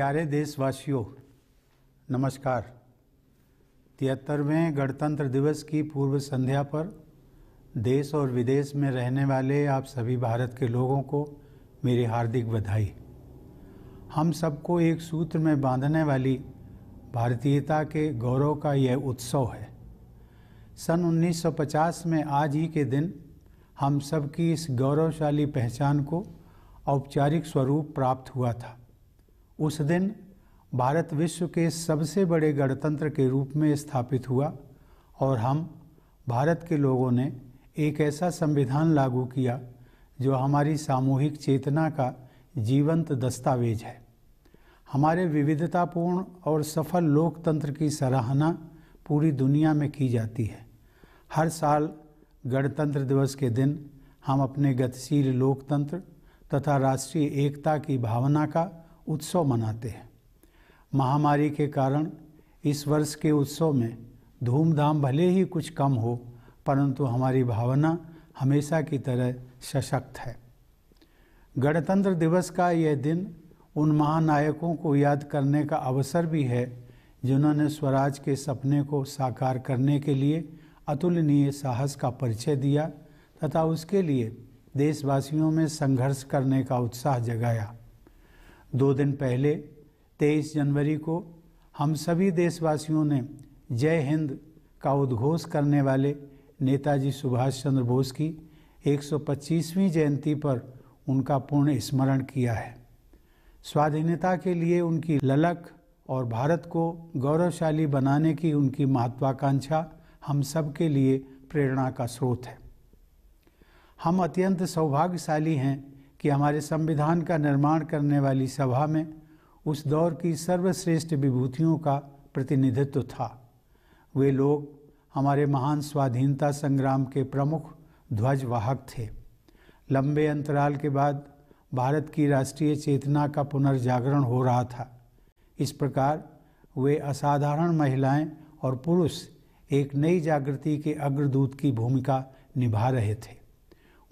प्यारे देशवासियों नमस्कार तिहत्तरवें गणतंत्र दिवस की पूर्व संध्या पर देश और विदेश में रहने वाले आप सभी भारत के लोगों को मेरी हार्दिक बधाई हम सबको एक सूत्र में बांधने वाली भारतीयता के गौरव का यह उत्सव है सन 1950 में आज ही के दिन हम सबकी इस गौरवशाली पहचान को औपचारिक स्वरूप प्राप्त हुआ था उस दिन भारत विश्व के सबसे बड़े गणतंत्र के रूप में स्थापित हुआ और हम भारत के लोगों ने एक ऐसा संविधान लागू किया जो हमारी सामूहिक चेतना का जीवंत दस्तावेज है हमारे विविधतापूर्ण और सफल लोकतंत्र की सराहना पूरी दुनिया में की जाती है हर साल गणतंत्र दिवस के दिन हम अपने गतिशील लोकतंत्र तथा राष्ट्रीय एकता की भावना का उत्सव मनाते हैं महामारी के कारण इस वर्ष के उत्सव में धूमधाम भले ही कुछ कम हो परंतु हमारी भावना हमेशा की तरह सशक्त है गणतंत्र दिवस का यह दिन उन महानायकों को याद करने का अवसर भी है जिन्होंने स्वराज के सपने को साकार करने के लिए अतुलनीय साहस का परिचय दिया तथा उसके लिए देशवासियों में संघर्ष करने का उत्साह जगाया दो दिन पहले 23 जनवरी को हम सभी देशवासियों ने जय हिंद का उद्घोष करने वाले नेताजी सुभाष चंद्र बोस की 125वीं जयंती पर उनका पूर्ण स्मरण किया है स्वाधीनता के लिए उनकी ललक और भारत को गौरवशाली बनाने की उनकी महत्वाकांक्षा हम सब के लिए प्रेरणा का स्रोत है हम अत्यंत सौभाग्यशाली हैं कि हमारे संविधान का निर्माण करने वाली सभा में उस दौर की सर्वश्रेष्ठ विभूतियों का प्रतिनिधित्व था वे लोग हमारे महान स्वाधीनता संग्राम के प्रमुख ध्वजवाहक थे लंबे अंतराल के बाद भारत की राष्ट्रीय चेतना का पुनर्जागरण हो रहा था इस प्रकार वे असाधारण महिलाएं और पुरुष एक नई जागृति के अग्रदूत की भूमिका निभा रहे थे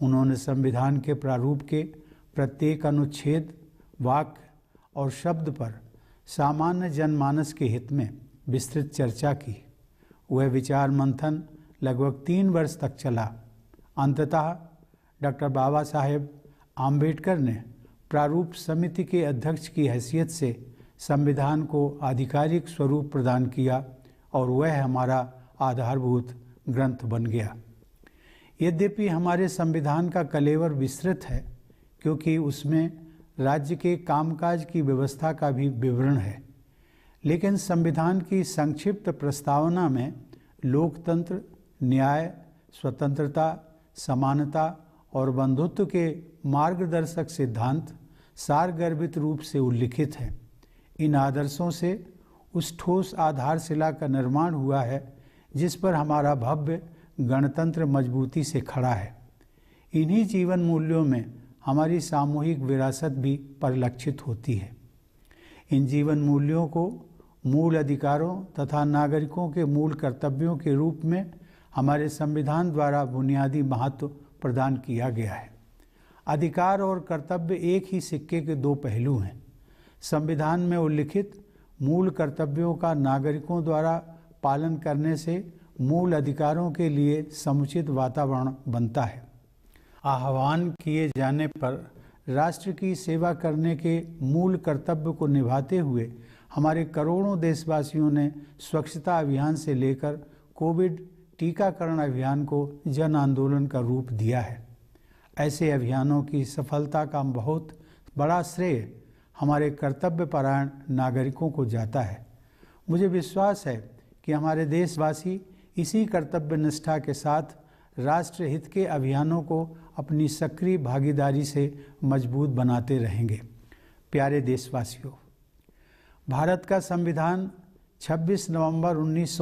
उन्होंने संविधान के प्रारूप के प्रत्येक अनुच्छेद वाक्य और शब्द पर सामान्य जनमानस के हित में विस्तृत चर्चा की वह विचार मंथन लगभग तीन वर्ष तक चला अंततः डॉक्टर बाबा साहेब आम्बेडकर ने प्रारूप समिति के अध्यक्ष की हैसियत से संविधान को आधिकारिक स्वरूप प्रदान किया और वह हमारा आधारभूत ग्रंथ बन गया यद्यपि हमारे संविधान का कलेवर विस्तृत है क्योंकि उसमें राज्य के कामकाज की व्यवस्था का भी विवरण है लेकिन संविधान की संक्षिप्त प्रस्तावना में लोकतंत्र न्याय स्वतंत्रता समानता और बंधुत्व के मार्गदर्शक सिद्धांत सारगर्भित रूप से उल्लिखित हैं इन आदर्शों से उस ठोस आधारशिला का निर्माण हुआ है जिस पर हमारा भव्य गणतंत्र मजबूती से खड़ा है इन्हीं जीवन मूल्यों में हमारी सामूहिक विरासत भी परिलक्षित होती है इन जीवन मूल्यों को मूल अधिकारों तथा नागरिकों के मूल कर्तव्यों के रूप में हमारे संविधान द्वारा बुनियादी महत्व प्रदान किया गया है अधिकार और कर्तव्य एक ही सिक्के के दो पहलू हैं संविधान में उल्लिखित मूल कर्तव्यों का नागरिकों द्वारा पालन करने से मूल अधिकारों के लिए समुचित वातावरण बनता है आह्वान किए जाने पर राष्ट्र की सेवा करने के मूल कर्तव्य को निभाते हुए हमारे करोड़ों देशवासियों ने स्वच्छता अभियान से लेकर कोविड टीकाकरण अभियान को जन आंदोलन का रूप दिया है ऐसे अभियानों की सफलता का बहुत बड़ा श्रेय हमारे कर्तव्यपरायण नागरिकों को जाता है मुझे विश्वास है कि हमारे देशवासी इसी कर्तव्य निष्ठा के साथ राष्ट्र हित के अभियानों को अपनी सक्रिय भागीदारी से मजबूत बनाते रहेंगे प्यारे देशवासियों भारत का संविधान 26 नवंबर उन्नीस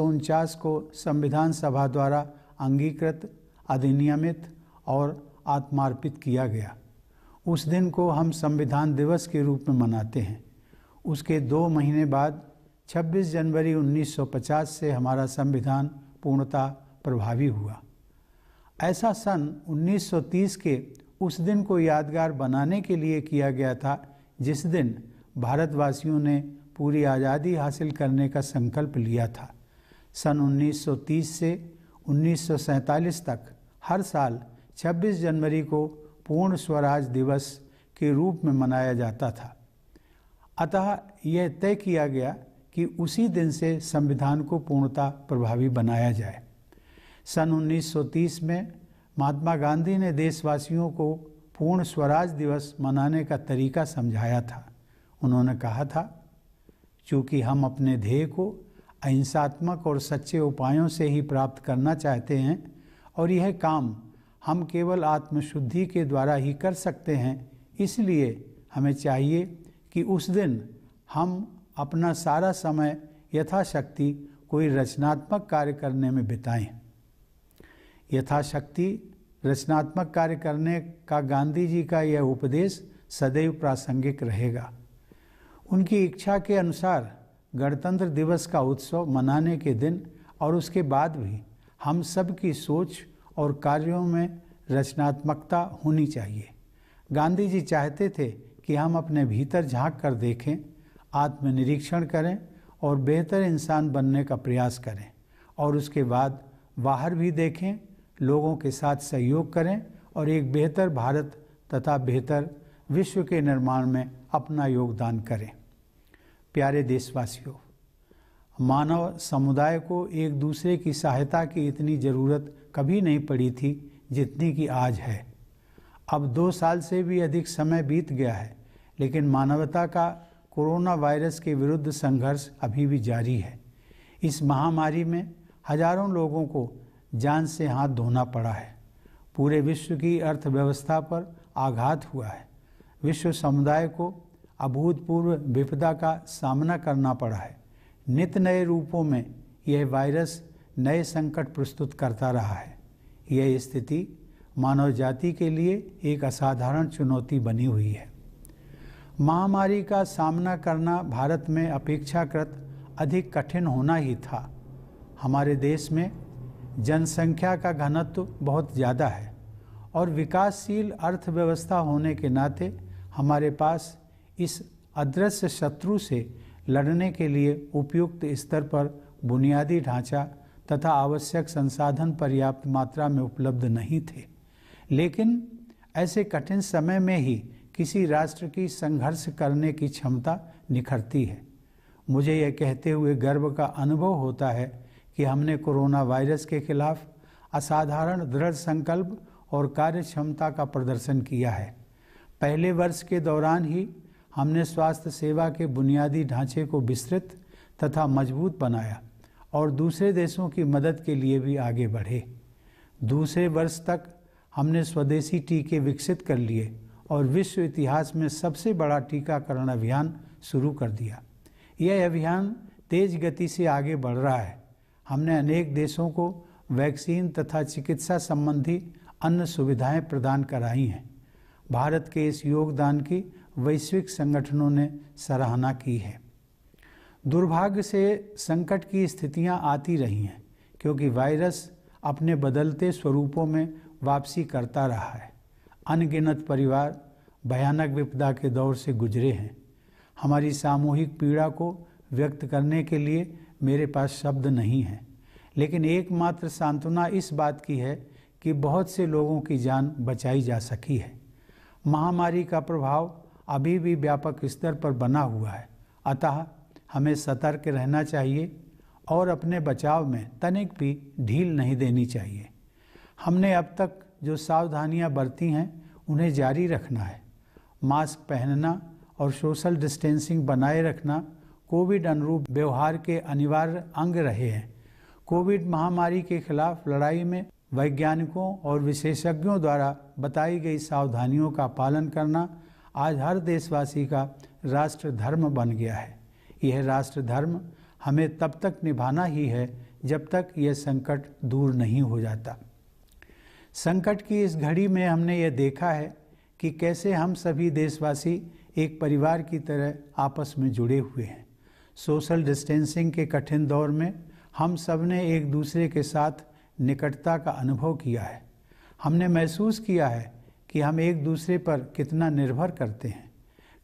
को संविधान सभा द्वारा अंगीकृत अधिनियमित और आत्मार्पित किया गया उस दिन को हम संविधान दिवस के रूप में मनाते हैं उसके दो महीने बाद 26 जनवरी 1950 से हमारा संविधान पूर्णता प्रभावी हुआ ऐसा सन 1930 के उस दिन को यादगार बनाने के लिए किया गया था जिस दिन भारतवासियों ने पूरी आज़ादी हासिल करने का संकल्प लिया था सन 1930 से 1947 तक हर साल 26 जनवरी को पूर्ण स्वराज दिवस के रूप में मनाया जाता था अतः यह तय किया गया कि उसी दिन से संविधान को पूर्णता प्रभावी बनाया जाए सन 1930 में महात्मा गांधी ने देशवासियों को पूर्ण स्वराज दिवस मनाने का तरीका समझाया था उन्होंने कहा था चूँकि हम अपने ध्येय को अहिंसात्मक और सच्चे उपायों से ही प्राप्त करना चाहते हैं और यह काम हम केवल आत्मशुद्धि के द्वारा ही कर सकते हैं इसलिए हमें चाहिए कि उस दिन हम अपना सारा समय यथाशक्ति कोई रचनात्मक कार्य करने में बिताएं यथाशक्ति रचनात्मक कार्य करने का गांधी जी का यह उपदेश सदैव प्रासंगिक रहेगा उनकी इच्छा के अनुसार गणतंत्र दिवस का उत्सव मनाने के दिन और उसके बाद भी हम सब की सोच और कार्यों में रचनात्मकता होनी चाहिए गांधी जी चाहते थे कि हम अपने भीतर झांक कर देखें आत्मनिरीक्षण करें और बेहतर इंसान बनने का प्रयास करें और उसके बाद बाहर भी देखें लोगों के साथ सहयोग करें और एक बेहतर भारत तथा बेहतर विश्व के निर्माण में अपना योगदान करें प्यारे देशवासियों मानव समुदाय को एक दूसरे की सहायता की इतनी ज़रूरत कभी नहीं पड़ी थी जितनी कि आज है अब दो साल से भी अधिक समय बीत गया है लेकिन मानवता का कोरोना वायरस के विरुद्ध संघर्ष अभी भी जारी है इस महामारी में हजारों लोगों को जान से हाथ धोना पड़ा है पूरे विश्व की अर्थव्यवस्था पर आघात हुआ है विश्व समुदाय को अभूतपूर्व विपदा का सामना करना पड़ा है नित नए रूपों में यह वायरस नए संकट प्रस्तुत करता रहा है यह स्थिति मानव जाति के लिए एक असाधारण चुनौती बनी हुई है महामारी का सामना करना भारत में अपेक्षाकृत अधिक कठिन होना ही था हमारे देश में जनसंख्या का घनत्व बहुत ज़्यादा है और विकासशील अर्थव्यवस्था होने के नाते हमारे पास इस अदृश्य शत्रु से लड़ने के लिए उपयुक्त स्तर पर बुनियादी ढांचा तथा आवश्यक संसाधन पर्याप्त मात्रा में उपलब्ध नहीं थे लेकिन ऐसे कठिन समय में ही किसी राष्ट्र की संघर्ष करने की क्षमता निखरती है मुझे यह कहते हुए गर्व का अनुभव होता है कि हमने कोरोना वायरस के खिलाफ असाधारण दृढ़ संकल्प और कार्य क्षमता का प्रदर्शन किया है पहले वर्ष के दौरान ही हमने स्वास्थ्य सेवा के बुनियादी ढांचे को विस्तृत तथा मजबूत बनाया और दूसरे देशों की मदद के लिए भी आगे बढ़े दूसरे वर्ष तक हमने स्वदेशी टीके विकसित कर लिए और विश्व इतिहास में सबसे बड़ा टीकाकरण अभियान शुरू कर दिया यह अभियान तेज गति से आगे बढ़ रहा है हमने अनेक देशों को वैक्सीन तथा चिकित्सा संबंधी अन्य सुविधाएं प्रदान कराई हैं भारत के इस योगदान की वैश्विक संगठनों ने सराहना की है दुर्भाग्य से संकट की स्थितियां आती रही हैं क्योंकि वायरस अपने बदलते स्वरूपों में वापसी करता रहा है अनगिनत परिवार भयानक विपदा के दौर से गुजरे हैं हमारी सामूहिक पीड़ा को व्यक्त करने के लिए मेरे पास शब्द नहीं है लेकिन एकमात्र सांत्वना इस बात की है कि बहुत से लोगों की जान बचाई जा सकी है महामारी का प्रभाव अभी भी व्यापक स्तर पर बना हुआ है अतः हमें सतर्क रहना चाहिए और अपने बचाव में तनिक भी ढील नहीं देनी चाहिए हमने अब तक जो सावधानियां बरती हैं उन्हें जारी रखना है मास्क पहनना और सोशल डिस्टेंसिंग बनाए रखना कोविड अनुरूप व्यवहार के अनिवार्य अंग रहे हैं कोविड महामारी के खिलाफ लड़ाई में वैज्ञानिकों और विशेषज्ञों द्वारा बताई गई सावधानियों का पालन करना आज हर देशवासी का राष्ट्र धर्म बन गया है यह राष्ट्र धर्म हमें तब तक निभाना ही है जब तक यह संकट दूर नहीं हो जाता संकट की इस घड़ी में हमने ये देखा है कि कैसे हम सभी देशवासी एक परिवार की तरह आपस में जुड़े हुए हैं सोशल डिस्टेंसिंग के कठिन दौर में हम सब ने एक दूसरे के साथ निकटता का अनुभव किया है हमने महसूस किया है कि हम एक दूसरे पर कितना निर्भर करते हैं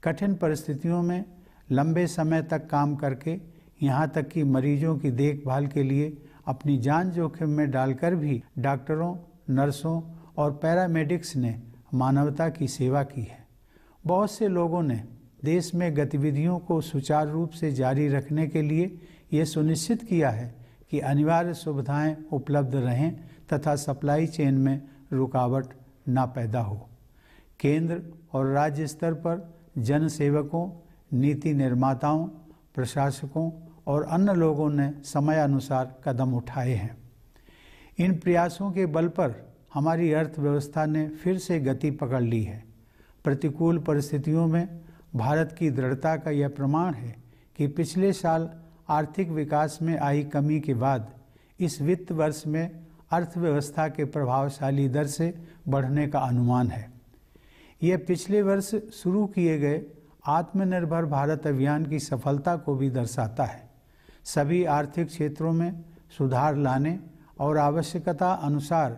कठिन परिस्थितियों में लंबे समय तक काम करके यहाँ तक कि मरीजों की देखभाल के लिए अपनी जान जोखिम में डालकर भी डॉक्टरों नर्सों और पैरामेडिक्स ने मानवता की सेवा की है बहुत से लोगों ने देश में गतिविधियों को सुचारू रूप से जारी रखने के लिए यह सुनिश्चित किया है कि अनिवार्य सुविधाएं उपलब्ध रहें तथा सप्लाई चेन में रुकावट ना पैदा हो केंद्र और राज्य स्तर पर जन सेवकों नीति निर्माताओं प्रशासकों और अन्य लोगों ने समयानुसार कदम उठाए हैं इन प्रयासों के बल पर हमारी अर्थव्यवस्था ने फिर से गति पकड़ ली है प्रतिकूल परिस्थितियों में भारत की दृढ़ता का यह प्रमाण है कि पिछले साल आर्थिक विकास में आई कमी के बाद इस वित्त वर्ष में अर्थव्यवस्था के प्रभावशाली दर से बढ़ने का अनुमान है यह पिछले वर्ष शुरू किए गए आत्मनिर्भर भारत अभियान की सफलता को भी दर्शाता है सभी आर्थिक क्षेत्रों में सुधार लाने और आवश्यकता अनुसार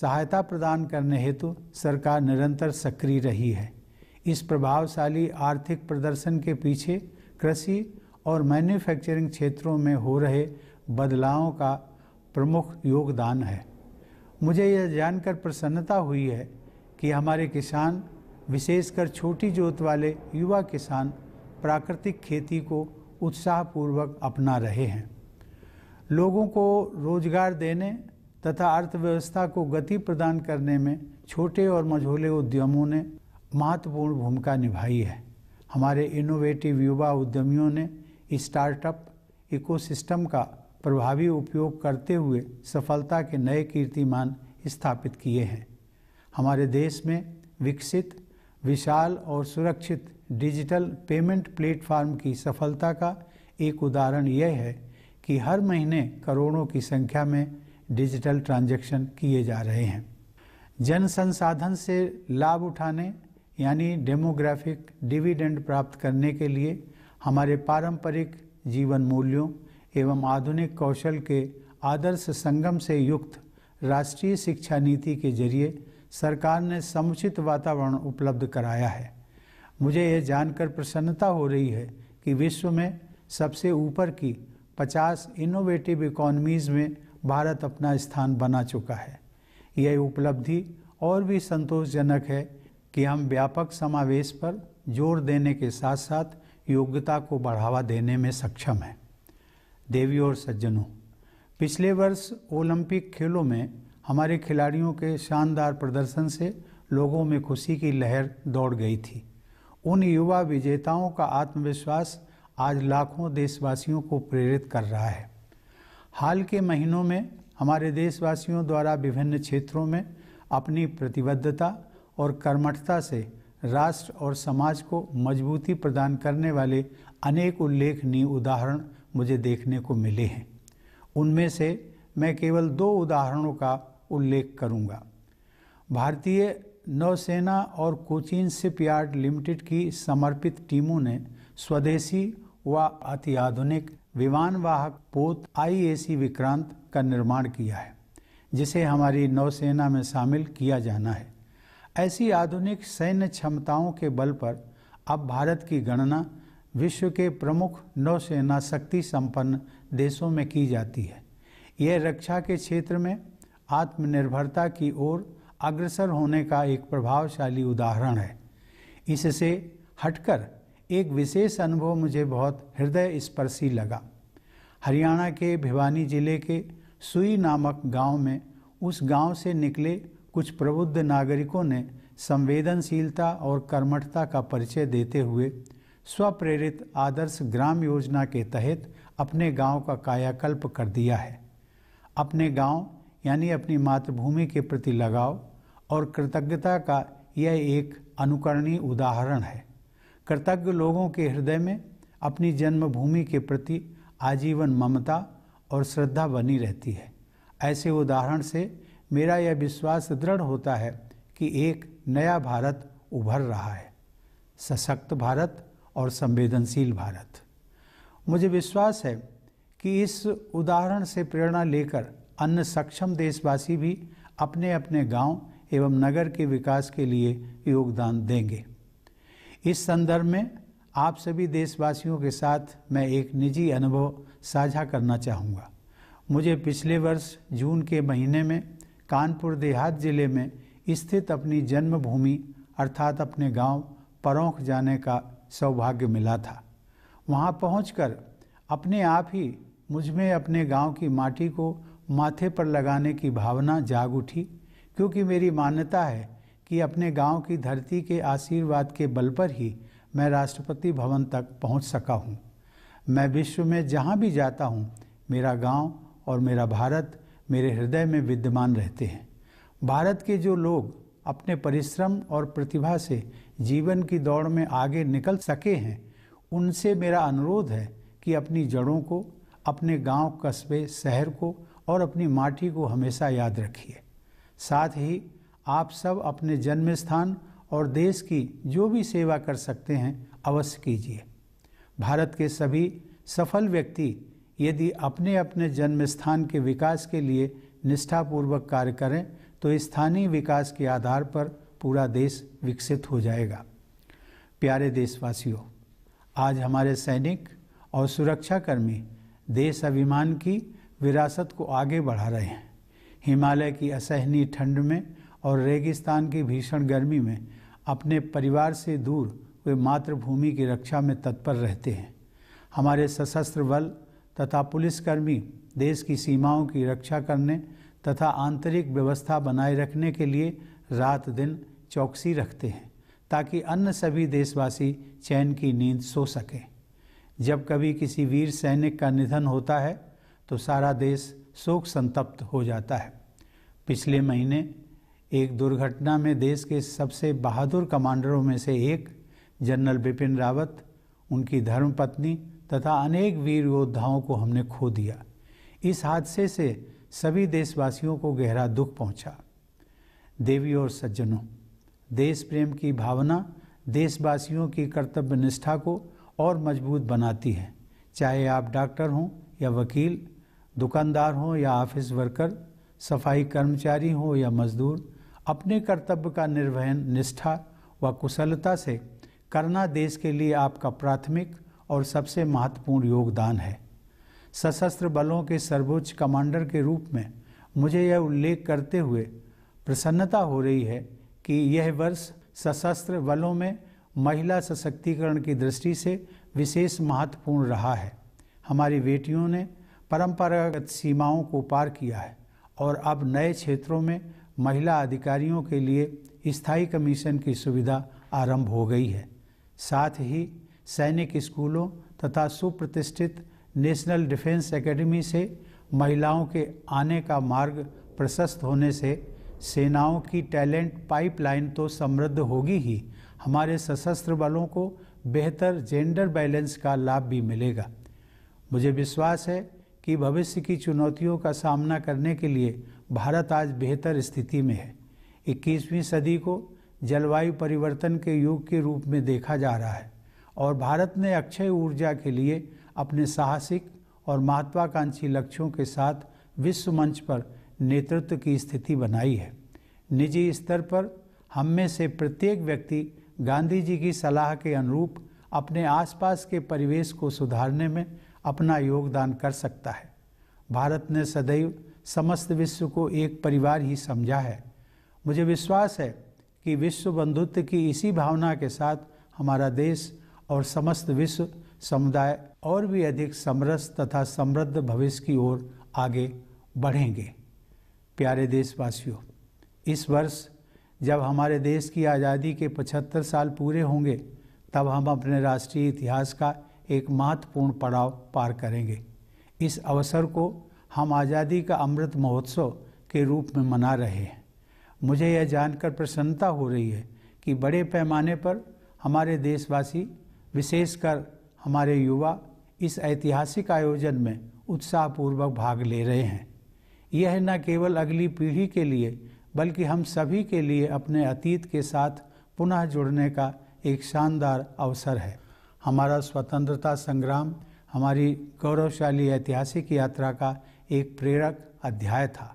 सहायता प्रदान करने हेतु सरकार निरंतर सक्रिय रही है इस प्रभावशाली आर्थिक प्रदर्शन के पीछे कृषि और मैन्युफैक्चरिंग क्षेत्रों में हो रहे बदलावों का प्रमुख योगदान है मुझे यह जानकर प्रसन्नता हुई है कि हमारे किसान विशेषकर छोटी जोत वाले युवा किसान प्राकृतिक खेती को उत्साहपूर्वक अपना रहे हैं लोगों को रोजगार देने तथा अर्थव्यवस्था को गति प्रदान करने में छोटे और मझोले उद्यमों ने महत्वपूर्ण भूमिका निभाई है हमारे इनोवेटिव युवा उद्यमियों ने स्टार्टअप इकोसिस्टम का प्रभावी उपयोग करते हुए सफलता के नए कीर्तिमान स्थापित किए हैं हमारे देश में विकसित विशाल और सुरक्षित डिजिटल पेमेंट प्लेटफॉर्म की सफलता का एक उदाहरण यह है कि हर महीने करोड़ों की संख्या में डिजिटल ट्रांजैक्शन किए जा रहे हैं जन संसाधन से लाभ उठाने यानी डेमोग्राफिक डिविडेंड प्राप्त करने के लिए हमारे पारंपरिक जीवन मूल्यों एवं आधुनिक कौशल के आदर्श संगम से युक्त राष्ट्रीय शिक्षा नीति के जरिए सरकार ने समुचित वातावरण उपलब्ध कराया है मुझे यह जानकर प्रसन्नता हो रही है कि विश्व में सबसे ऊपर की 50 इनोवेटिव इकोनॉमीज़ में भारत अपना स्थान बना चुका है यह उपलब्धि और भी संतोषजनक है कि हम व्यापक समावेश पर जोर देने के साथ साथ योग्यता को बढ़ावा देने में सक्षम हैं देवी और सज्जनों पिछले वर्ष ओलंपिक खेलों में हमारे खिलाड़ियों के शानदार प्रदर्शन से लोगों में खुशी की लहर दौड़ गई थी उन युवा विजेताओं का आत्मविश्वास आज लाखों देशवासियों को प्रेरित कर रहा है हाल के महीनों में हमारे देशवासियों द्वारा विभिन्न क्षेत्रों में अपनी प्रतिबद्धता और कर्मठता से राष्ट्र और समाज को मजबूती प्रदान करने वाले अनेक उल्लेखनीय उदाहरण मुझे देखने को मिले हैं उनमें से मैं केवल दो उदाहरणों का उल्लेख करूंगा। भारतीय नौसेना और कोचीन शिपयार्ड लिमिटेड की समर्पित टीमों ने स्वदेशी व अतिआधुनिक विमान वाहक पोत आईएसी विक्रांत का निर्माण किया है जिसे हमारी नौसेना में शामिल किया जाना है ऐसी आधुनिक सैन्य क्षमताओं के बल पर अब भारत की गणना विश्व के प्रमुख नौसेना शक्ति संपन्न देशों में की जाती है यह रक्षा के क्षेत्र में आत्मनिर्भरता की ओर अग्रसर होने का एक प्रभावशाली उदाहरण है इससे हटकर एक विशेष अनुभव मुझे बहुत हृदय स्पर्शी लगा हरियाणा के भिवानी जिले के सुई नामक गांव में उस गांव से निकले कुछ प्रबुद्ध नागरिकों ने संवेदनशीलता और कर्मठता का परिचय देते हुए स्वप्रेरित आदर्श ग्राम योजना के तहत अपने गांव का कायाकल्प कर दिया है अपने गांव यानी अपनी मातृभूमि के प्रति लगाव और कृतज्ञता का यह एक अनुकरणीय उदाहरण है कृतज्ञ लोगों के हृदय में अपनी जन्मभूमि के प्रति आजीवन ममता और श्रद्धा बनी रहती है ऐसे उदाहरण से मेरा यह विश्वास दृढ़ होता है कि एक नया भारत उभर रहा है सशक्त भारत और संवेदनशील भारत मुझे विश्वास है कि इस उदाहरण से प्रेरणा लेकर अन्य सक्षम देशवासी भी अपने अपने गांव एवं नगर के विकास के लिए योगदान देंगे इस संदर्भ में आप सभी देशवासियों के साथ मैं एक निजी अनुभव साझा करना चाहूँगा मुझे पिछले वर्ष जून के महीने में कानपुर देहात जिले में स्थित अपनी जन्मभूमि अर्थात अपने गांव परोंख जाने का सौभाग्य मिला था वहां पहुंचकर अपने आप ही मुझमें अपने गांव की माटी को माथे पर लगाने की भावना जाग उठी क्योंकि मेरी मान्यता है कि अपने गांव की धरती के आशीर्वाद के बल पर ही मैं राष्ट्रपति भवन तक पहुंच सका हूं। मैं विश्व में जहां भी जाता हूं, मेरा गांव और मेरा भारत मेरे हृदय में विद्यमान रहते हैं भारत के जो लोग अपने परिश्रम और प्रतिभा से जीवन की दौड़ में आगे निकल सके हैं उनसे मेरा अनुरोध है कि अपनी जड़ों को अपने गांव, कस्बे शहर को और अपनी माटी को हमेशा याद रखिए साथ ही आप सब अपने जन्म स्थान और देश की जो भी सेवा कर सकते हैं अवश्य कीजिए भारत के सभी सफल व्यक्ति यदि अपने अपने जन्म स्थान के विकास के लिए निष्ठापूर्वक कार्य करें तो स्थानीय विकास के आधार पर पूरा देश विकसित हो जाएगा प्यारे देशवासियों आज हमारे सैनिक और सुरक्षाकर्मी देश अभिमान की विरासत को आगे बढ़ा रहे हैं हिमालय की असहनीय ठंड में और रेगिस्तान की भीषण गर्मी में अपने परिवार से दूर वे मातृभूमि की रक्षा में तत्पर रहते हैं हमारे सशस्त्र बल तथा पुलिसकर्मी देश की सीमाओं की रक्षा करने तथा आंतरिक व्यवस्था बनाए रखने के लिए रात दिन चौकसी रखते हैं ताकि अन्य सभी देशवासी चैन की नींद सो सकें जब कभी किसी वीर सैनिक का निधन होता है तो सारा देश शोक संतप्त हो जाता है पिछले महीने एक दुर्घटना में देश के सबसे बहादुर कमांडरों में से एक जनरल बिपिन रावत उनकी धर्मपत्नी तथा अनेक वीर योद्धाओं को हमने खो दिया इस हादसे से सभी देशवासियों को गहरा दुख पहुंचा। देवी और सज्जनों देश प्रेम की भावना देशवासियों की कर्तव्य निष्ठा को और मजबूत बनाती है चाहे आप डॉक्टर हों या वकील दुकानदार हों या ऑफिस वर्कर सफाई कर्मचारी हों या मजदूर अपने कर्तव्य का निर्वहन निष्ठा व कुशलता से करना देश के लिए आपका प्राथमिक और सबसे महत्वपूर्ण योगदान है सशस्त्र बलों के सर्वोच्च कमांडर के रूप में मुझे यह उल्लेख करते हुए प्रसन्नता हो रही है कि यह वर्ष सशस्त्र बलों में महिला सशक्तिकरण की दृष्टि से विशेष महत्वपूर्ण रहा है हमारी बेटियों ने परंपरागत सीमाओं को पार किया है और अब नए क्षेत्रों में महिला अधिकारियों के लिए स्थायी कमीशन की सुविधा आरंभ हो गई है साथ ही सैनिक स्कूलों तथा सुप्रतिष्ठित नेशनल डिफेंस एकेडमी से महिलाओं के आने का मार्ग प्रशस्त होने से सेनाओं की टैलेंट पाइपलाइन तो समृद्ध होगी ही हमारे सशस्त्र बलों को बेहतर जेंडर बैलेंस का लाभ भी मिलेगा मुझे विश्वास है कि भविष्य की चुनौतियों का सामना करने के लिए भारत आज बेहतर स्थिति में है 21वीं सदी को जलवायु परिवर्तन के युग के रूप में देखा जा रहा है और भारत ने अक्षय ऊर्जा के लिए अपने साहसिक और महत्वाकांक्षी लक्ष्यों के साथ विश्व मंच पर नेतृत्व की स्थिति बनाई है निजी स्तर पर हम में से प्रत्येक व्यक्ति गांधी जी की सलाह के अनुरूप अपने आसपास के परिवेश को सुधारने में अपना योगदान कर सकता है भारत ने सदैव समस्त विश्व को एक परिवार ही समझा है मुझे विश्वास है कि विश्व बंधुत्व की इसी भावना के साथ हमारा देश और समस्त विश्व समुदाय और भी अधिक समरस तथा समृद्ध भविष्य की ओर आगे बढ़ेंगे प्यारे देशवासियों इस वर्ष जब हमारे देश की आज़ादी के 75 साल पूरे होंगे तब हम अपने राष्ट्रीय इतिहास का एक महत्वपूर्ण पड़ाव पार करेंगे इस अवसर को हम आज़ादी का अमृत महोत्सव के रूप में मना रहे हैं मुझे यह जानकर प्रसन्नता हो रही है कि बड़े पैमाने पर हमारे देशवासी विशेषकर हमारे युवा इस ऐतिहासिक आयोजन में उत्साहपूर्वक भाग ले रहे हैं यह न केवल अगली पीढ़ी के लिए बल्कि हम सभी के लिए अपने अतीत के साथ पुनः जुड़ने का एक शानदार अवसर है हमारा स्वतंत्रता संग्राम हमारी गौरवशाली ऐतिहासिक यात्रा का एक प्रेरक अध्याय था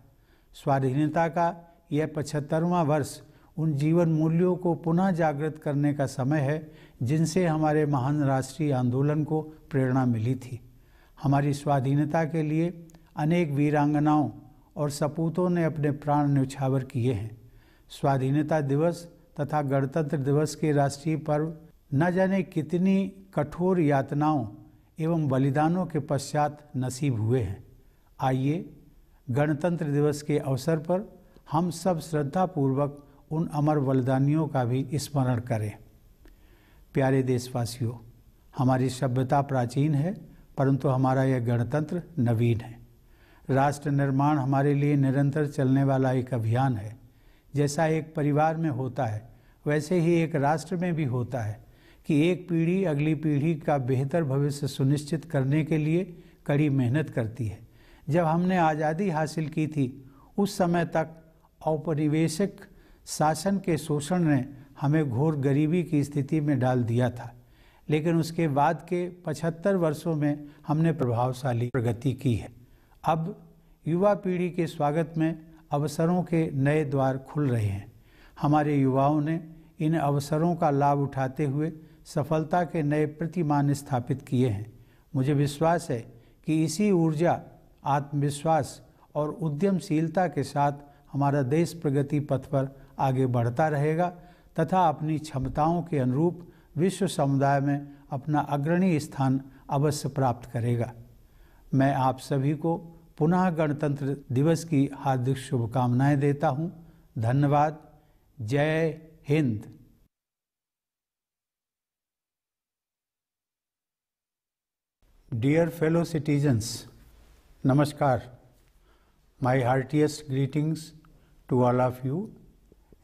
स्वाधीनता का यह पचहत्तरवां वर्ष उन जीवन मूल्यों को पुनः जागृत करने का समय है जिनसे हमारे महान राष्ट्रीय आंदोलन को प्रेरणा मिली थी हमारी स्वाधीनता के लिए अनेक वीरांगनाओं और सपूतों ने अपने प्राण न्यौछावर किए हैं स्वाधीनता दिवस तथा गणतंत्र दिवस के राष्ट्रीय पर्व न जाने कितनी कठोर यातनाओं एवं बलिदानों के पश्चात नसीब हुए हैं आइए गणतंत्र दिवस के अवसर पर हम सब श्रद्धापूर्वक उन अमर बलिदानियों का भी स्मरण करें प्यारे देशवासियों हमारी सभ्यता प्राचीन है परंतु हमारा यह गणतंत्र नवीन है राष्ट्र निर्माण हमारे लिए निरंतर चलने वाला एक अभियान है जैसा एक परिवार में होता है वैसे ही एक राष्ट्र में भी होता है कि एक पीढ़ी अगली पीढ़ी का बेहतर भविष्य सुनिश्चित करने के लिए कड़ी मेहनत करती है जब हमने आज़ादी हासिल की थी उस समय तक औपनिवेशिक शासन के शोषण ने हमें घोर गरीबी की स्थिति में डाल दिया था लेकिन उसके बाद के 75 वर्षों में हमने प्रभावशाली प्रगति की है अब युवा पीढ़ी के स्वागत में अवसरों के नए द्वार खुल रहे हैं हमारे युवाओं ने इन अवसरों का लाभ उठाते हुए सफलता के नए प्रतिमान स्थापित किए हैं मुझे विश्वास है कि इसी ऊर्जा आत्मविश्वास और उद्यमशीलता के साथ हमारा देश प्रगति पथ पर आगे बढ़ता रहेगा तथा अपनी क्षमताओं के अनुरूप विश्व समुदाय में अपना अग्रणी स्थान अवश्य प्राप्त करेगा मैं आप सभी को पुनः गणतंत्र दिवस की हार्दिक शुभकामनाएं देता हूं। धन्यवाद Jai Hind dear fellow citizens Namaskar. My heartiest greetings to all of you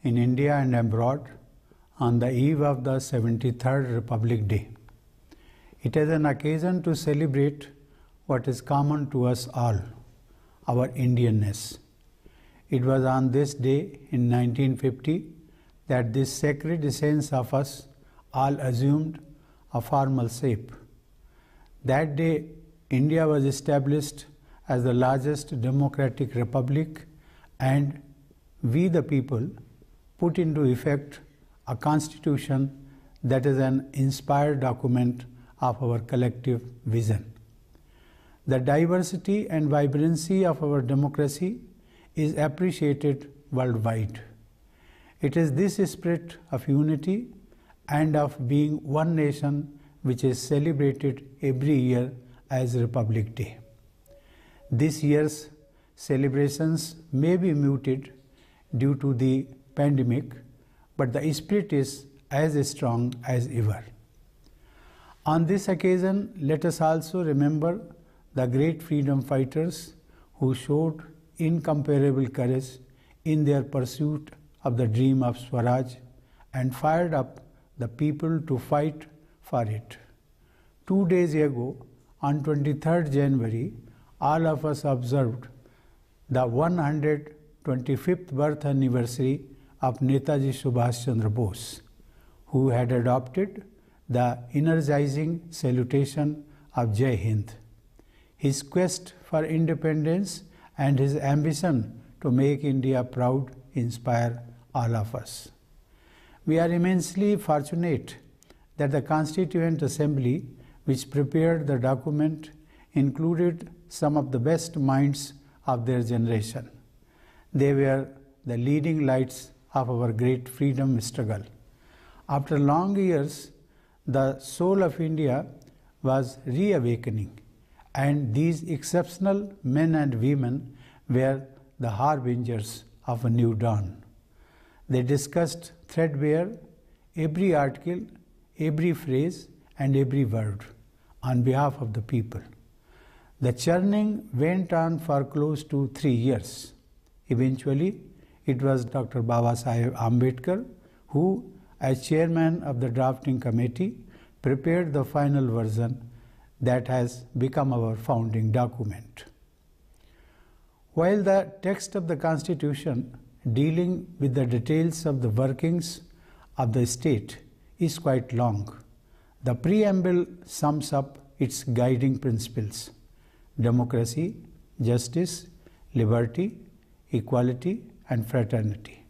in India and abroad on the eve of the 73rd Republic Day. It is an occasion to celebrate what is common to us all, our Indianness. It was on this day in 1950 that this sacred essence of us all assumed a formal shape. That day, India was established as the largest democratic republic, and we, the people, put into effect a constitution that is an inspired document of our collective vision. The diversity and vibrancy of our democracy is appreciated worldwide. It is this spirit of unity and of being one nation which is celebrated every year as Republic Day this year's celebrations may be muted due to the pandemic, but the spirit is as strong as ever. On this occasion, let us also remember the great freedom fighters who showed incomparable courage in their pursuit of the dream of Swaraj and fired up the people to fight for it. Two days ago, on 23rd January, all of us observed the 125th birth anniversary of Netaji Subhash Chandra Bose, who had adopted the energizing salutation of Jai Hind. His quest for independence and his ambition to make India proud inspire all of us. We are immensely fortunate that the Constituent Assembly, which prepared the document, included some of the best minds of their generation. They were the leading lights of our great freedom struggle. After long years, the soul of India was reawakening, and these exceptional men and women were the harbingers of a new dawn. They discussed threadbare every article, every phrase, and every word on behalf of the people. The churning went on for close to three years. Eventually, it was Dr. Sahib Ambedkar who, as chairman of the drafting committee, prepared the final version that has become our founding document. While the text of the Constitution dealing with the details of the workings of the state is quite long, the preamble sums up its guiding principles democracy, justice, liberty, equality, and fraternity.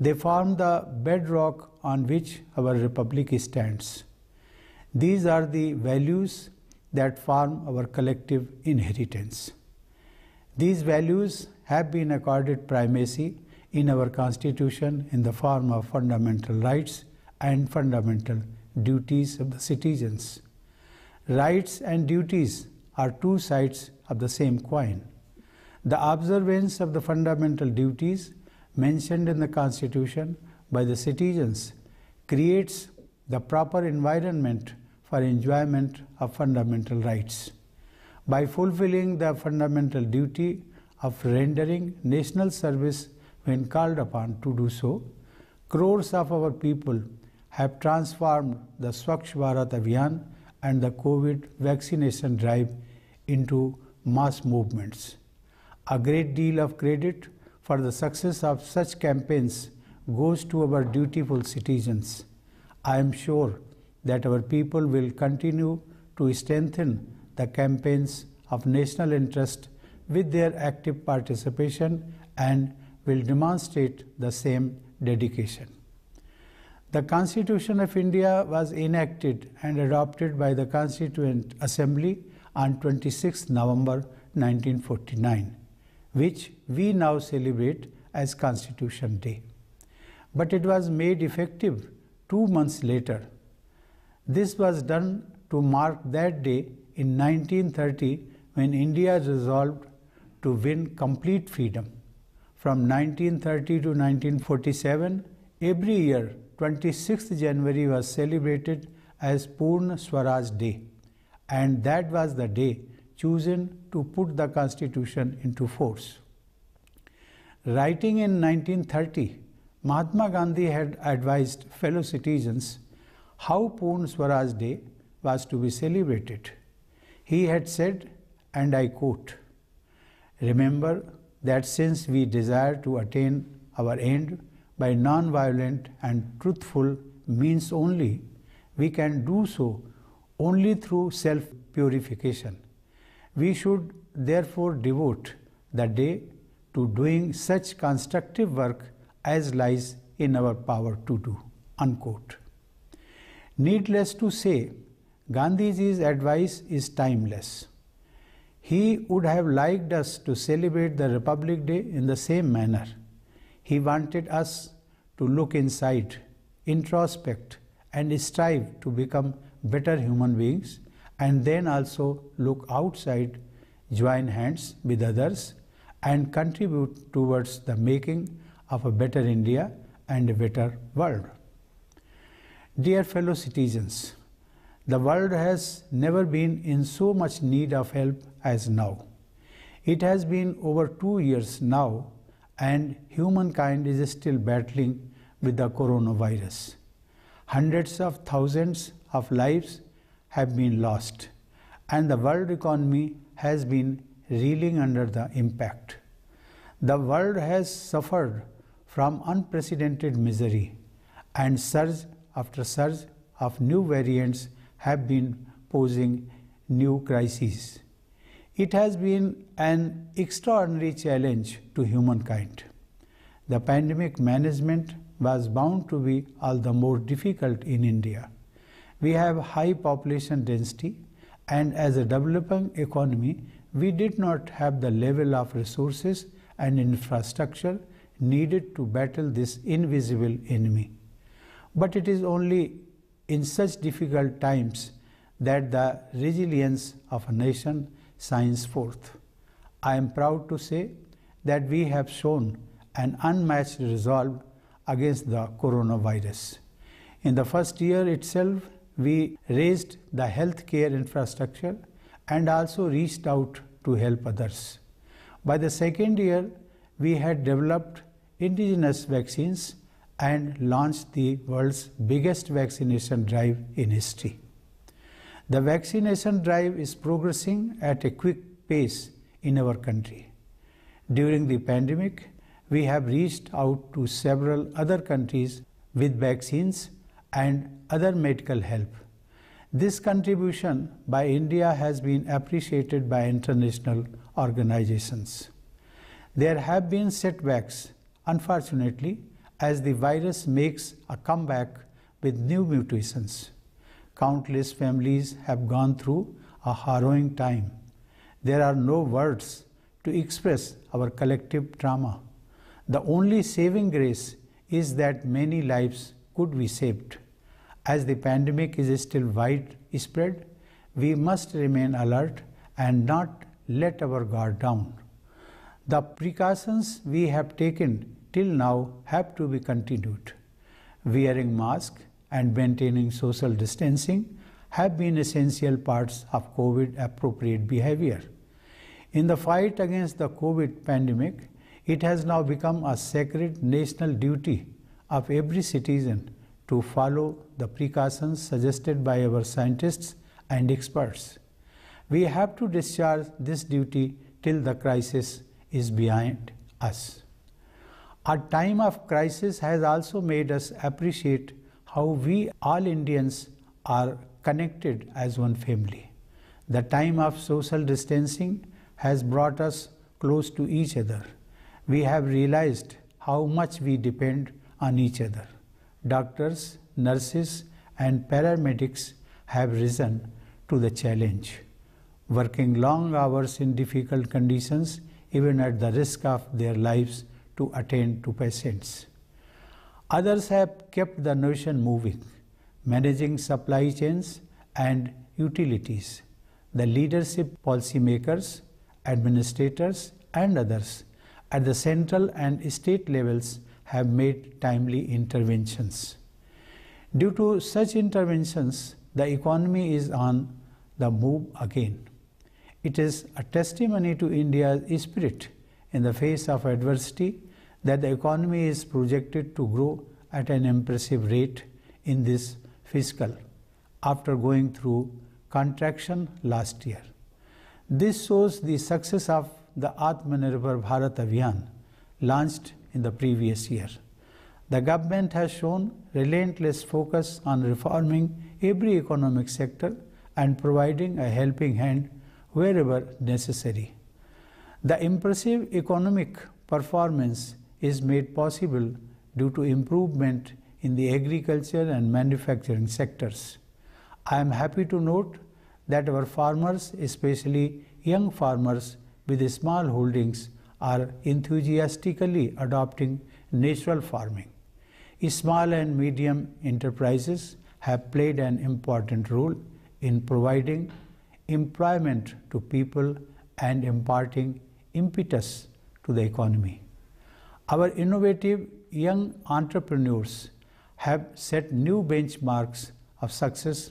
They form the bedrock on which our republic stands. These are the values that form our collective inheritance. These values have been accorded primacy in our constitution in the form of fundamental rights and fundamental duties of the citizens. Rights and duties are two sides of the same coin. The observance of the fundamental duties mentioned in the Constitution by the citizens creates the proper environment for enjoyment of fundamental rights. By fulfilling the fundamental duty of rendering national service when called upon to do so, crores of our people have transformed the Swachh Bharat Avian and the COVID vaccination drive into mass movements. A great deal of credit for the success of such campaigns goes to our dutiful citizens. I am sure that our people will continue to strengthen the campaigns of national interest with their active participation and will demonstrate the same dedication. The Constitution of India was enacted and adopted by the Constituent Assembly on 26 November 1949, which we now celebrate as Constitution Day. But it was made effective two months later. This was done to mark that day in 1930 when India resolved to win complete freedom. From 1930 to 1947, every year 26th January was celebrated as Purna Swaraj Day, and that was the day chosen to put the constitution into force. Writing in 1930, Mahatma Gandhi had advised fellow citizens how Purna Swaraj Day was to be celebrated. He had said, and I quote, Remember that since we desire to attain our end, by non-violent and truthful means only, we can do so only through self-purification. We should therefore devote the day to doing such constructive work as lies in our power to do. Unquote. Needless to say, Gandhiji's advice is timeless. He would have liked us to celebrate the Republic Day in the same manner. He wanted us to look inside, introspect, and strive to become better human beings, and then also look outside, join hands with others, and contribute towards the making of a better India and a better world. Dear fellow citizens, the world has never been in so much need of help as now. It has been over two years now and humankind is still battling with the coronavirus. Hundreds of thousands of lives have been lost, and the world economy has been reeling under the impact. The world has suffered from unprecedented misery, and surge after surge of new variants have been posing new crises. It has been an extraordinary challenge to humankind. The pandemic management was bound to be all the more difficult in India. We have high population density, and as a developing economy, we did not have the level of resources and infrastructure needed to battle this invisible enemy. But it is only in such difficult times that the resilience of a nation shines forth. I am proud to say that we have shown an unmatched resolve against the coronavirus. In the first year itself, we raised the healthcare infrastructure and also reached out to help others. By the second year, we had developed indigenous vaccines and launched the world's biggest vaccination drive in history. The vaccination drive is progressing at a quick pace in our country. During the pandemic, we have reached out to several other countries with vaccines and other medical help. This contribution by India has been appreciated by international organizations. There have been setbacks, unfortunately, as the virus makes a comeback with new mutations countless families have gone through a harrowing time. There are no words to express our collective trauma. The only saving grace is that many lives could be saved. As the pandemic is still widespread, we must remain alert and not let our guard down. The precautions we have taken till now have to be continued. Wearing mask, and maintaining social distancing have been essential parts of COVID appropriate behavior. In the fight against the COVID pandemic, it has now become a sacred national duty of every citizen to follow the precautions suggested by our scientists and experts. We have to discharge this duty till the crisis is behind us. Our time of crisis has also made us appreciate how we all Indians are connected as one family. The time of social distancing has brought us close to each other. We have realized how much we depend on each other. Doctors, nurses, and paramedics have risen to the challenge, working long hours in difficult conditions, even at the risk of their lives, to attend to patients. Others have kept the nation moving, managing supply chains and utilities. The leadership, policymakers, administrators, and others at the central and state levels have made timely interventions. Due to such interventions, the economy is on the move again. It is a testimony to India's spirit in the face of adversity that the economy is projected to grow at an impressive rate in this fiscal after going through contraction last year. This shows the success of the Atmanirbhar Bharat Abhiyan launched in the previous year. The government has shown relentless focus on reforming every economic sector and providing a helping hand wherever necessary. The impressive economic performance is made possible due to improvement in the agriculture and manufacturing sectors. I am happy to note that our farmers, especially young farmers with small holdings, are enthusiastically adopting natural farming. Small and medium enterprises have played an important role in providing employment to people and imparting impetus to the economy. Our innovative young entrepreneurs have set new benchmarks of success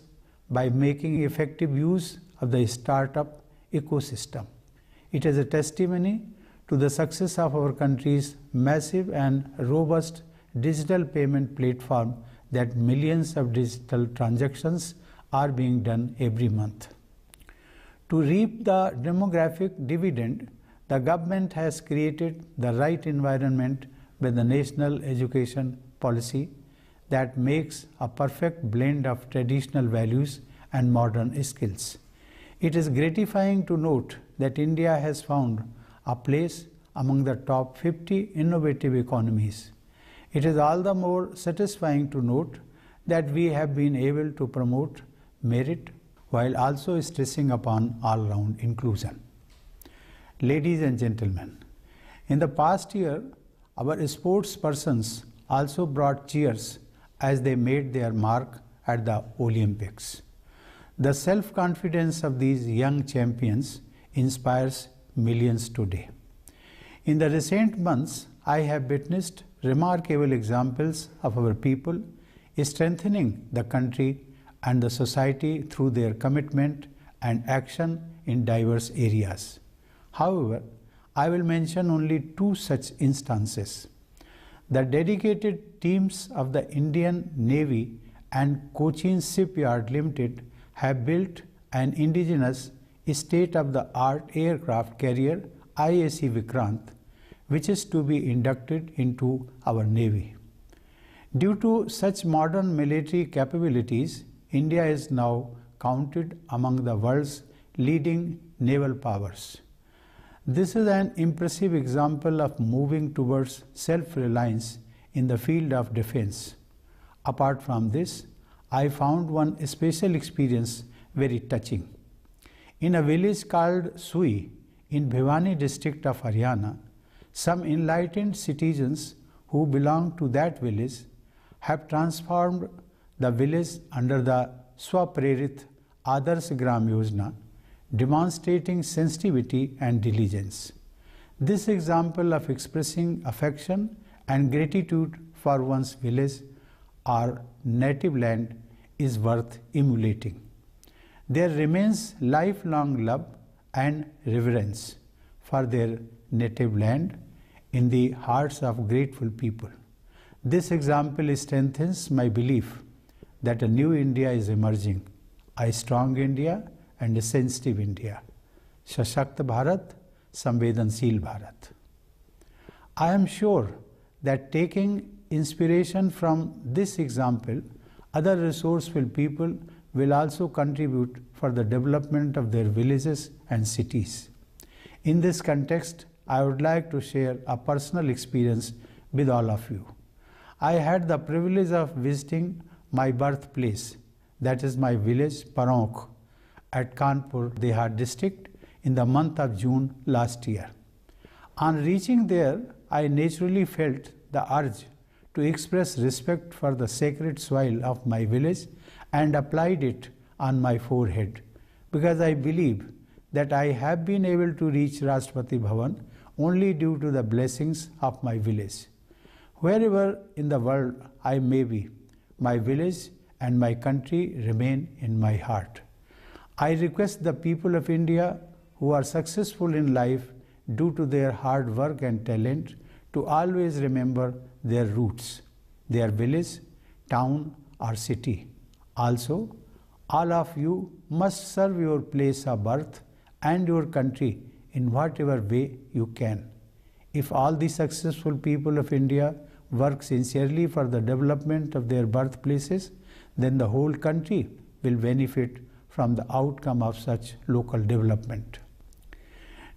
by making effective use of the startup ecosystem. It is a testimony to the success of our country's massive and robust digital payment platform that millions of digital transactions are being done every month. To reap the demographic dividend, the government has created the right environment with the national education policy that makes a perfect blend of traditional values and modern skills. It is gratifying to note that India has found a place among the top 50 innovative economies. It is all the more satisfying to note that we have been able to promote merit while also stressing upon all round inclusion. Ladies and gentlemen, in the past year, our sports persons also brought cheers as they made their mark at the Olympics. The self confidence of these young champions inspires millions today. In the recent months, I have witnessed remarkable examples of our people strengthening the country and the society through their commitment and action in diverse areas. However, I will mention only two such instances. The dedicated teams of the Indian Navy and Cochin Shipyard Limited have built an indigenous state-of-the-art aircraft carrier IAC Vikrant, which is to be inducted into our Navy. Due to such modern military capabilities, India is now counted among the world's leading naval powers. This is an impressive example of moving towards self reliance in the field of defense. Apart from this, I found one special experience very touching. In a village called Sui in Bhiwani district of Haryana, some enlightened citizens who belong to that village have transformed the village under the Swaprerit Adarsh Gram Yojana demonstrating sensitivity and diligence. This example of expressing affection and gratitude for one's village or native land is worth emulating. There remains lifelong love and reverence for their native land in the hearts of grateful people. This example strengthens my belief that a new India is emerging, a strong India and a sensitive India. Shashakt Bharat, Samvedan Seal Bharat. I am sure that taking inspiration from this example, other resourceful people will also contribute for the development of their villages and cities. In this context, I would like to share a personal experience with all of you. I had the privilege of visiting my birthplace, that is my village, Paronk, at Kanpur Dehar district in the month of June last year. On reaching there, I naturally felt the urge to express respect for the sacred soil of my village and applied it on my forehead because I believe that I have been able to reach Rashtrapati Bhavan only due to the blessings of my village. Wherever in the world I may be, my village and my country remain in my heart. I request the people of India who are successful in life due to their hard work and talent to always remember their roots, their village, town, or city. Also, all of you must serve your place of birth and your country in whatever way you can. If all the successful people of India work sincerely for the development of their birthplaces, then the whole country will benefit from the outcome of such local development.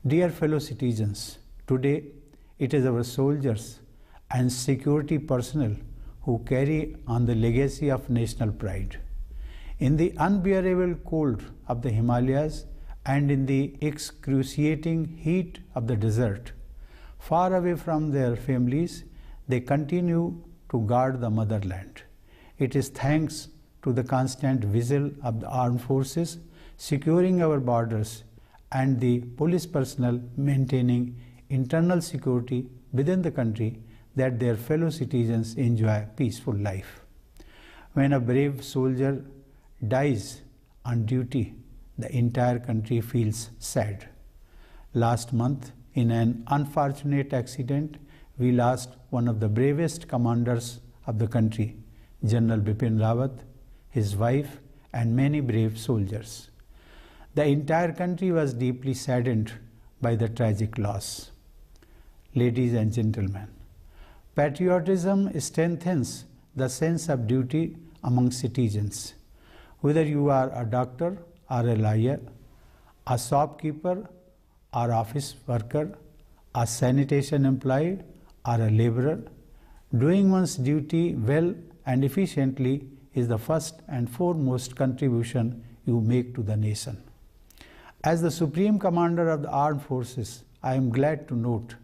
Dear fellow citizens, today it is our soldiers and security personnel who carry on the legacy of national pride. In the unbearable cold of the Himalayas and in the excruciating heat of the desert, far away from their families, they continue to guard the motherland. It is thanks to the constant vigil of the armed forces securing our borders and the police personnel maintaining internal security within the country that their fellow citizens enjoy peaceful life. When a brave soldier dies on duty, the entire country feels sad. Last month, in an unfortunate accident, we lost one of the bravest commanders of the country, General Bipin Rawat, his wife, and many brave soldiers. The entire country was deeply saddened by the tragic loss. Ladies and gentlemen, patriotism strengthens the sense of duty among citizens. Whether you are a doctor or a lawyer, a shopkeeper or office worker, a sanitation employee or a laborer, doing one's duty well and efficiently is the first and foremost contribution you make to the nation. As the Supreme Commander of the Armed Forces, I am glad to note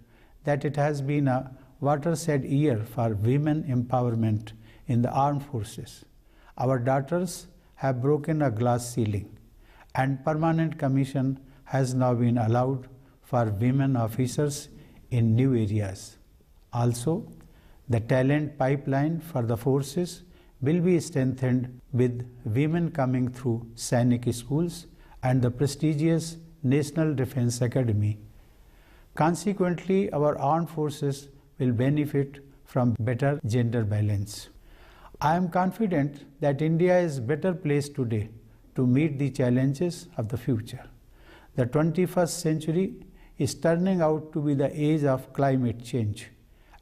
that it has been a watershed year for women empowerment in the armed forces. Our daughters have broken a glass ceiling, and permanent commission has now been allowed for women officers in new areas. Also, the talent pipeline for the forces will be strengthened with women coming through Sainik schools and the prestigious National Defense Academy. Consequently, our armed forces will benefit from better gender balance. I am confident that India is better placed today to meet the challenges of the future. The 21st century is turning out to be the age of climate change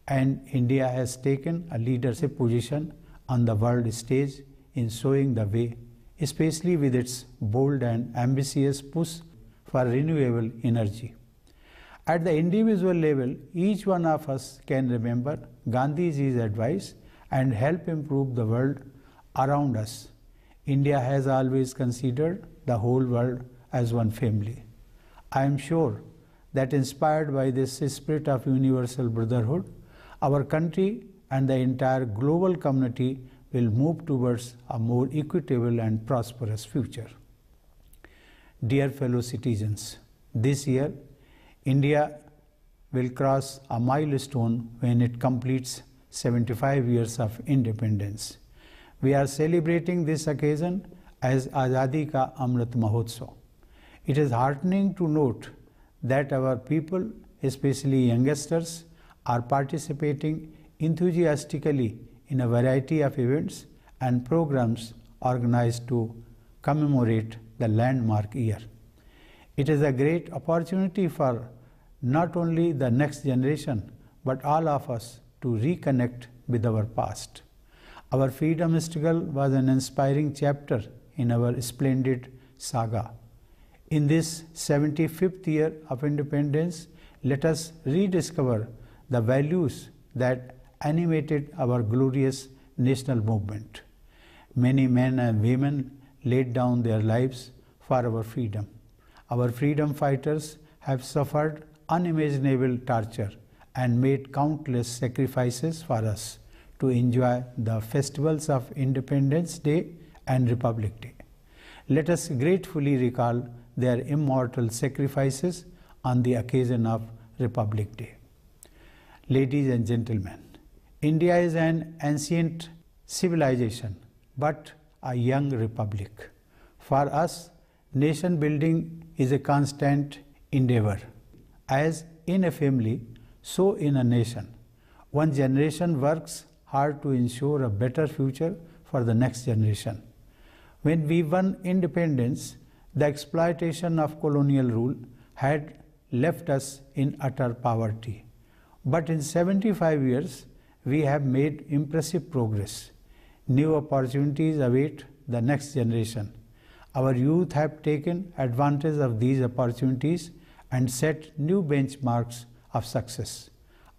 and India has taken a leadership position on the world stage in showing the way, especially with its bold and ambitious push for renewable energy. At the individual level, each one of us can remember Gandhiji's advice and help improve the world around us. India has always considered the whole world as one family. I am sure that inspired by this spirit of universal brotherhood, our country and the entire global community will move towards a more equitable and prosperous future. Dear fellow citizens, this year India will cross a milestone when it completes 75 years of independence. We are celebrating this occasion as Azadi Ka Amrit Mahotsav. It is heartening to note that our people, especially youngsters, are participating enthusiastically in a variety of events and programs organized to commemorate the landmark year. It is a great opportunity for not only the next generation but all of us to reconnect with our past. Our freedom struggle was an inspiring chapter in our splendid saga. In this 75th year of independence, let us rediscover the values that animated our glorious national movement. Many men and women laid down their lives for our freedom. Our freedom fighters have suffered unimaginable torture and made countless sacrifices for us to enjoy the festivals of Independence Day and Republic Day. Let us gratefully recall their immortal sacrifices on the occasion of Republic Day. Ladies and gentlemen, India is an ancient civilization, but a young republic. For us, nation building is a constant endeavor. As in a family, so in a nation. One generation works hard to ensure a better future for the next generation. When we won independence, the exploitation of colonial rule had left us in utter poverty. But in 75 years, we have made impressive progress. New opportunities await the next generation. Our youth have taken advantage of these opportunities and set new benchmarks of success.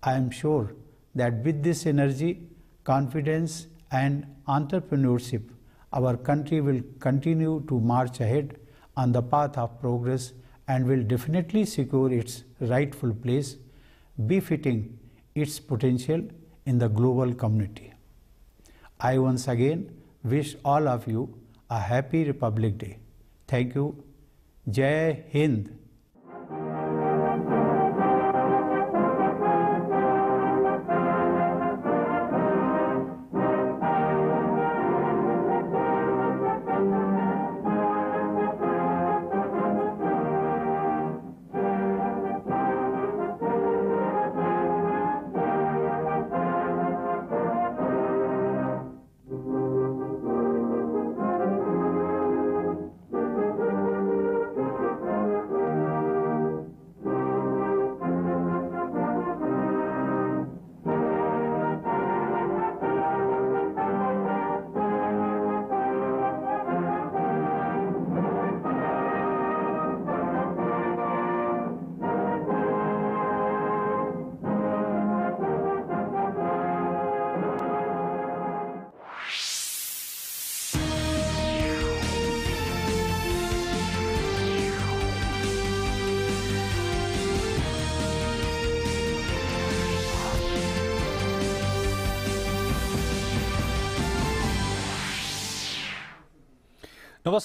I am sure that with this energy, confidence, and entrepreneurship, our country will continue to march ahead on the path of progress and will definitely secure its rightful place, befitting its potential in the global community. I once again wish all of you a happy Republic Day. Thank you. Jai Hind.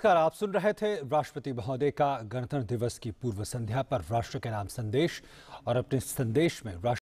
नमस्कार आप सुन रहे थे राष्ट्रपति महोदय का गणतंत्र दिवस की पूर्व संध्या पर राष्ट्र के नाम संदेश और अपने संदेश में राष्ट्र